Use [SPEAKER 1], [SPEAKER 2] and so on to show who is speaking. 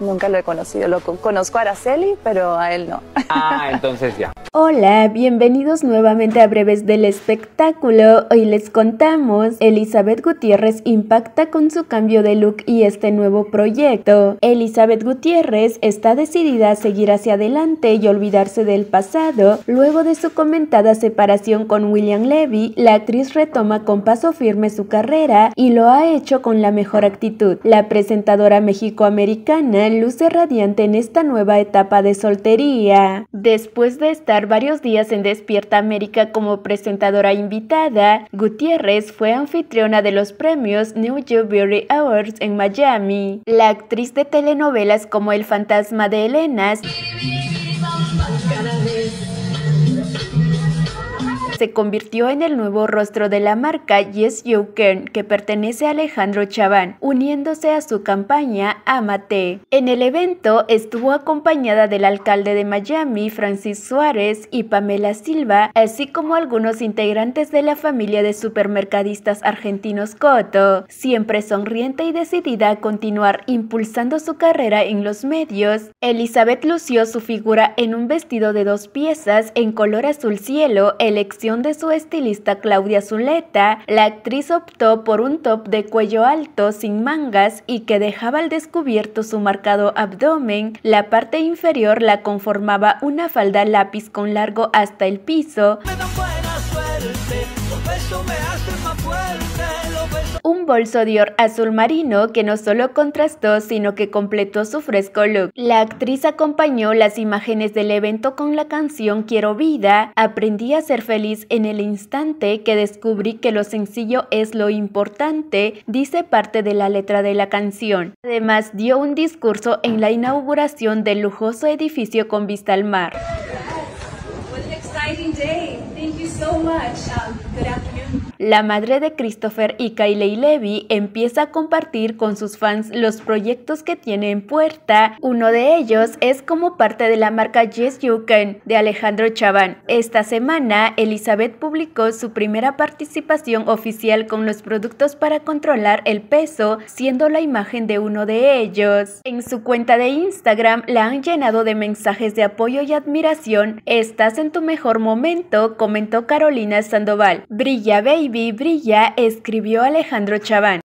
[SPEAKER 1] Nunca lo he conocido. Lo conozco a Araceli, pero a él no. Ah, entonces ya. Hola, bienvenidos nuevamente a Breves del Espectáculo. Hoy les contamos, Elizabeth Gutiérrez impacta con su cambio de look y este nuevo proyecto. Elizabeth Gutiérrez está decidida a seguir hacia adelante y olvidarse del pasado. Luego de su comentada separación con William Levy, la actriz retoma con paso firme su carrera y lo ha hecho con la mejor actitud. La presentadora mexicoamericana luce radiante en esta nueva etapa de soltería. Después de esta varios días en Despierta América como presentadora invitada, Gutiérrez fue anfitriona de los premios New York Beauty Awards en Miami. La actriz de telenovelas como El fantasma de Elena. se convirtió en el nuevo rostro de la marca Yes You Can que pertenece a Alejandro Chaván, uniéndose a su campaña Amate. En el evento estuvo acompañada del alcalde de Miami, Francis Suárez y Pamela Silva, así como algunos integrantes de la familia de supermercadistas argentinos Coto, siempre sonriente y decidida a continuar impulsando su carrera en los medios. Elizabeth lució su figura en un vestido de dos piezas en color azul cielo, elección de su estilista Claudia Zuleta, la actriz optó por un top de cuello alto sin mangas y que dejaba al descubierto su marcado abdomen. La parte inferior la conformaba una falda lápiz con largo hasta el piso bolso Dior azul marino que no solo contrastó, sino que completó su fresco look. La actriz acompañó las imágenes del evento con la canción Quiero vida, aprendí a ser feliz en el instante que descubrí que lo sencillo es lo importante, dice parte de la letra de la canción. Además dio un discurso en la inauguración del lujoso edificio con vista al mar. Um, la madre de Christopher y Kylie Levy empieza a compartir con sus fans los proyectos que tiene en puerta. Uno de ellos es como parte de la marca Yes You Can de Alejandro Chaván. Esta semana, Elizabeth publicó su primera participación oficial con los productos para controlar el peso, siendo la imagen de uno de ellos. En su cuenta de Instagram la han llenado de mensajes de apoyo y admiración. Estás en tu mejor momento, comentó Carolina Sandoval. Brilla Baby, Brilla escribió Alejandro Chaván.